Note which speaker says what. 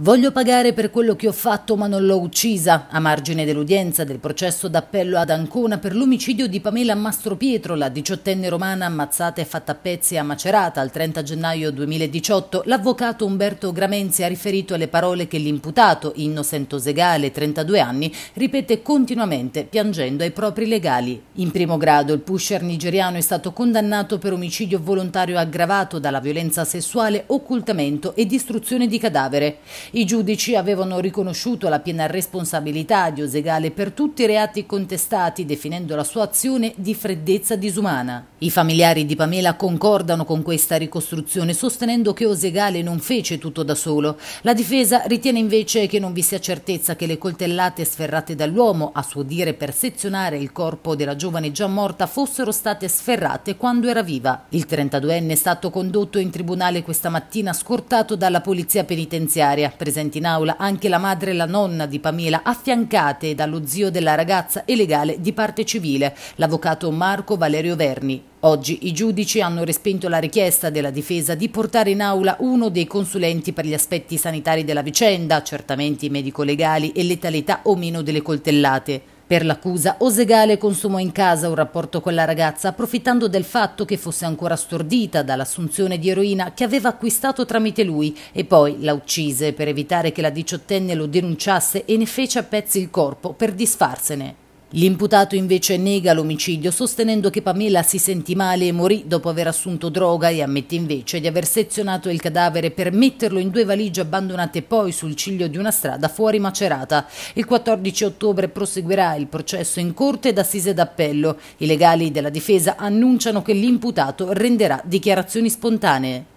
Speaker 1: Voglio pagare per quello che ho fatto ma non l'ho uccisa. A margine dell'udienza del processo d'appello ad Ancona per l'omicidio di Pamela Mastropietro, la diciottenne romana ammazzata e fatta a pezzi a Macerata il 30 gennaio 2018, l'avvocato Umberto Gramenzi ha riferito alle parole che l'imputato, Innocento Segale, 32 anni, ripete continuamente piangendo ai propri legali. In primo grado il pusher nigeriano è stato condannato per omicidio volontario aggravato dalla violenza sessuale, occultamento e distruzione di cadavere. I giudici avevano riconosciuto la piena responsabilità di Osegale per tutti i reati contestati, definendo la sua azione di freddezza disumana. I familiari di Pamela concordano con questa ricostruzione, sostenendo che Osegale non fece tutto da solo. La difesa ritiene invece che non vi sia certezza che le coltellate sferrate dall'uomo, a suo dire per sezionare il corpo della giovane già morta, fossero state sferrate quando era viva. Il 32enne è stato condotto in tribunale questa mattina scortato dalla polizia penitenziaria. Presenti in aula anche la madre e la nonna di Pamela, affiancate dallo zio della ragazza e legale di parte civile, l'avvocato Marco Valerio Verni. Oggi i giudici hanno respinto la richiesta della difesa di portare in aula uno dei consulenti per gli aspetti sanitari della vicenda, accertamenti medico-legali e letalità o meno delle coltellate. Per l'accusa, Osegale consumò in casa un rapporto con la ragazza approfittando del fatto che fosse ancora stordita dall'assunzione di eroina che aveva acquistato tramite lui e poi la uccise per evitare che la diciottenne lo denunciasse e ne fece a pezzi il corpo per disfarsene. L'imputato invece nega l'omicidio sostenendo che Pamela si sentì male e morì dopo aver assunto droga e ammette invece di aver sezionato il cadavere per metterlo in due valigie abbandonate poi sul ciglio di una strada fuori Macerata. Il 14 ottobre proseguirà il processo in corte d'assise d'appello. I legali della difesa annunciano che l'imputato renderà dichiarazioni spontanee.